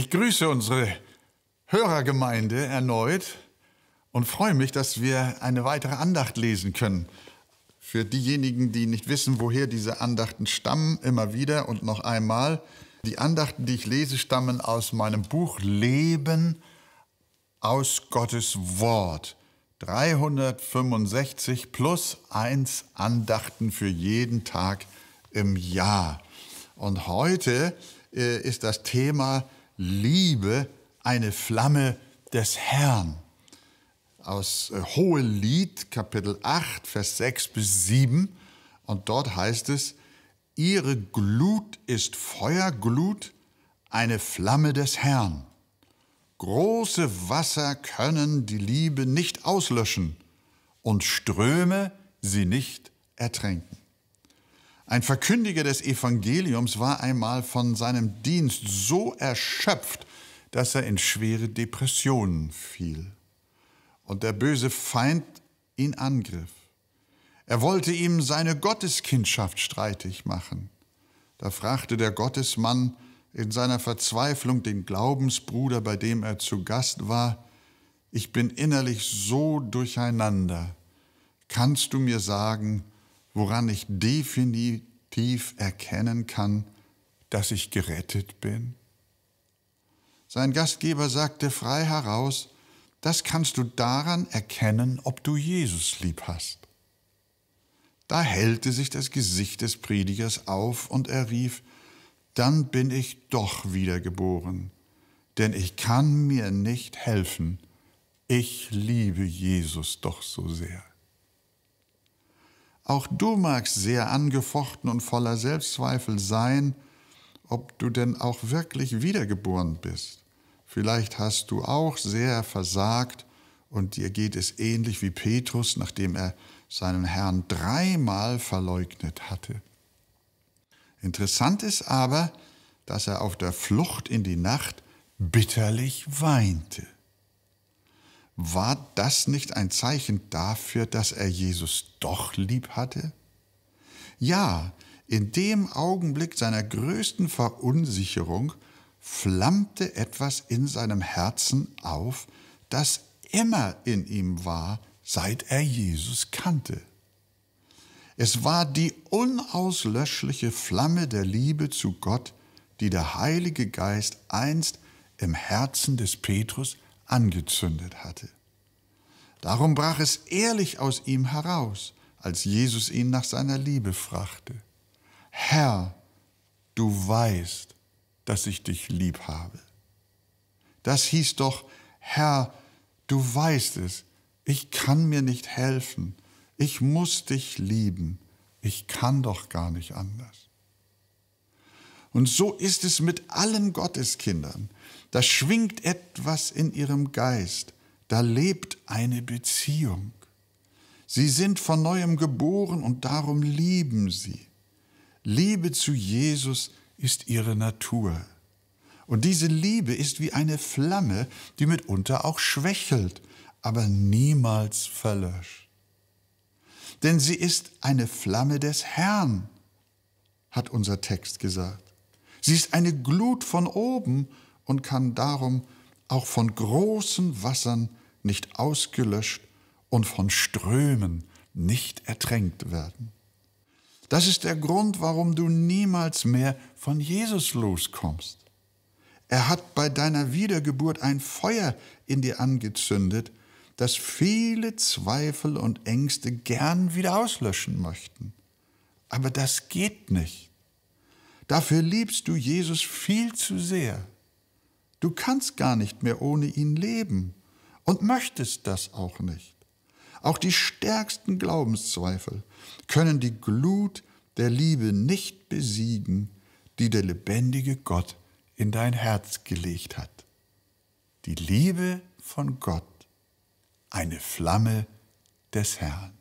Ich grüße unsere Hörergemeinde erneut und freue mich, dass wir eine weitere Andacht lesen können. Für diejenigen, die nicht wissen, woher diese Andachten stammen, immer wieder und noch einmal, die Andachten, die ich lese, stammen aus meinem Buch Leben aus Gottes Wort. 365 plus 1 Andachten für jeden Tag im Jahr. Und heute äh, ist das Thema Liebe eine Flamme des Herrn. Aus äh, Hohelied, Kapitel 8, Vers 6 bis 7. Und dort heißt es, ihre Glut ist Feuerglut, eine Flamme des Herrn. Große Wasser können die Liebe nicht auslöschen und Ströme sie nicht ertränken. Ein Verkündiger des Evangeliums war einmal von seinem Dienst so erschöpft, dass er in schwere Depressionen fiel. Und der böse Feind ihn angriff. Er wollte ihm seine Gotteskindschaft streitig machen. Da fragte der Gottesmann in seiner Verzweiflung den Glaubensbruder, bei dem er zu Gast war, ich bin innerlich so durcheinander. Kannst du mir sagen, woran ich definitiv erkennen kann, dass ich gerettet bin? Sein Gastgeber sagte frei heraus, das kannst du daran erkennen, ob du Jesus lieb hast. Da hellte sich das Gesicht des Predigers auf und er rief, dann bin ich doch wiedergeboren, denn ich kann mir nicht helfen, ich liebe Jesus doch so sehr. Auch du magst sehr angefochten und voller Selbstzweifel sein, ob du denn auch wirklich wiedergeboren bist. Vielleicht hast du auch sehr versagt und dir geht es ähnlich wie Petrus, nachdem er seinen Herrn dreimal verleugnet hatte. Interessant ist aber, dass er auf der Flucht in die Nacht bitterlich weinte. War das nicht ein Zeichen dafür, dass er Jesus doch lieb hatte? Ja, in dem Augenblick seiner größten Verunsicherung flammte etwas in seinem Herzen auf, das immer in ihm war, seit er Jesus kannte. Es war die unauslöschliche Flamme der Liebe zu Gott, die der Heilige Geist einst im Herzen des Petrus angezündet hatte. Darum brach es ehrlich aus ihm heraus, als Jesus ihn nach seiner Liebe fragte. Herr, du weißt, dass ich dich lieb habe. Das hieß doch, Herr, du weißt es, ich kann mir nicht helfen, ich muss dich lieben, ich kann doch gar nicht anders. Und so ist es mit allen Gotteskindern. Da schwingt etwas in ihrem Geist. Da lebt eine Beziehung. Sie sind von neuem geboren und darum lieben sie. Liebe zu Jesus ist ihre Natur. Und diese Liebe ist wie eine Flamme, die mitunter auch schwächelt, aber niemals verlöscht. Denn sie ist eine Flamme des Herrn, hat unser Text gesagt. Sie ist eine Glut von oben und kann darum auch von großen Wassern nicht ausgelöscht und von Strömen nicht ertränkt werden. Das ist der Grund, warum du niemals mehr von Jesus loskommst. Er hat bei deiner Wiedergeburt ein Feuer in dir angezündet, das viele Zweifel und Ängste gern wieder auslöschen möchten. Aber das geht nicht. Dafür liebst du Jesus viel zu sehr. Du kannst gar nicht mehr ohne ihn leben und möchtest das auch nicht. Auch die stärksten Glaubenszweifel können die Glut der Liebe nicht besiegen, die der lebendige Gott in dein Herz gelegt hat. Die Liebe von Gott, eine Flamme des Herrn.